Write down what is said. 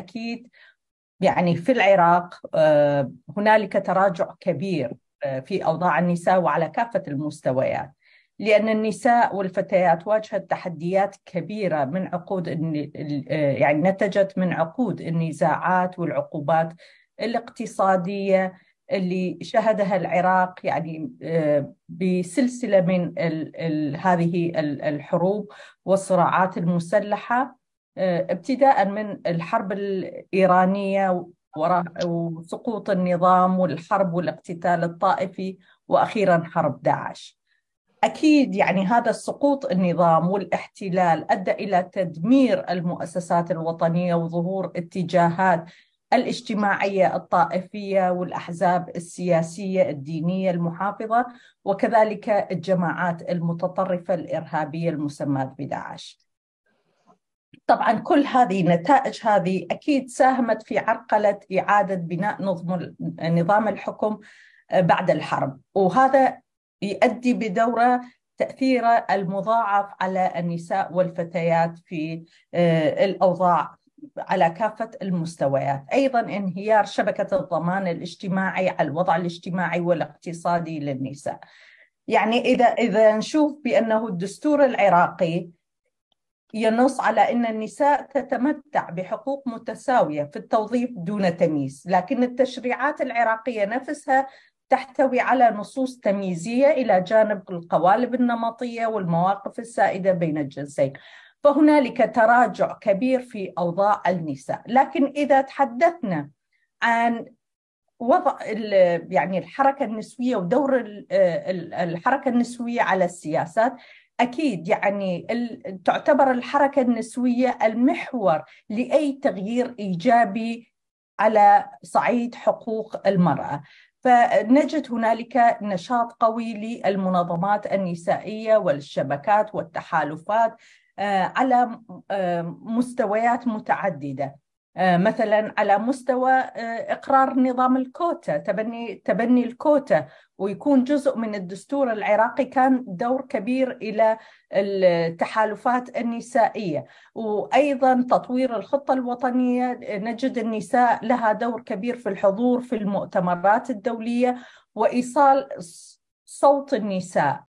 أكيد يعني في العراق آه، هنالك تراجع كبير آه، في أوضاع النساء وعلى كافة المستويات لأن النساء والفتيات واجهت تحديات كبيرة من عقود يعني نتجت من عقود النزاعات والعقوبات الاقتصادية اللي شهدها العراق يعني آه، بسلسلة من هذه الحروب والصراعات المسلحة آه، ابتداء من الحرب الإيرانية وسقوط النظام والحرب والاقتتال الطائفي وأخيرا حرب داعش أكيد يعني هذا السقوط النظام والاحتلال أدى إلى تدمير المؤسسات الوطنية وظهور اتجاهات الاجتماعية الطائفية والأحزاب السياسية الدينية المحافظة وكذلك الجماعات المتطرفة الإرهابية المسمات بداعش طبعا كل هذه النتائج هذه اكيد ساهمت في عرقله اعاده بناء نظم نظام الحكم آه، بعد الحرب وهذا يؤدي بدوره تاثيره المضاعف على النساء والفتيات في آه، الاوضاع على كافة المستويات أيضا انهيار شبكة الضمان الاجتماعي على الوضع الاجتماعي والاقتصادي للنساء يعني إذا, إذا نشوف بأنه الدستور العراقي ينص على ان النساء تتمتع بحقوق متساويه في التوظيف دون تمييز، لكن التشريعات العراقيه نفسها تحتوي على نصوص تمييزيه الى جانب القوالب النمطيه والمواقف السائده بين الجنسين. فهنالك تراجع كبير في اوضاع النساء، لكن اذا تحدثنا عن وضع يعني الحركه النسويه ودور الحركه النسويه على السياسات اكيد يعني تعتبر الحركه النسويه المحور لاي تغيير ايجابي على صعيد حقوق المراه فنجد هنالك نشاط قوي للمنظمات النسائيه والشبكات والتحالفات آه، على آه، مستويات متعدده آه، مثلا على مستوى آه، اقرار نظام الكوتا تبني تبني الكوتا ويكون جزء من الدستور العراقي كان دور كبير الى التحالفات النسائيه وايضا تطوير الخطه الوطنيه نجد النساء لها دور كبير في الحضور في المؤتمرات الدوليه وايصال صوت النساء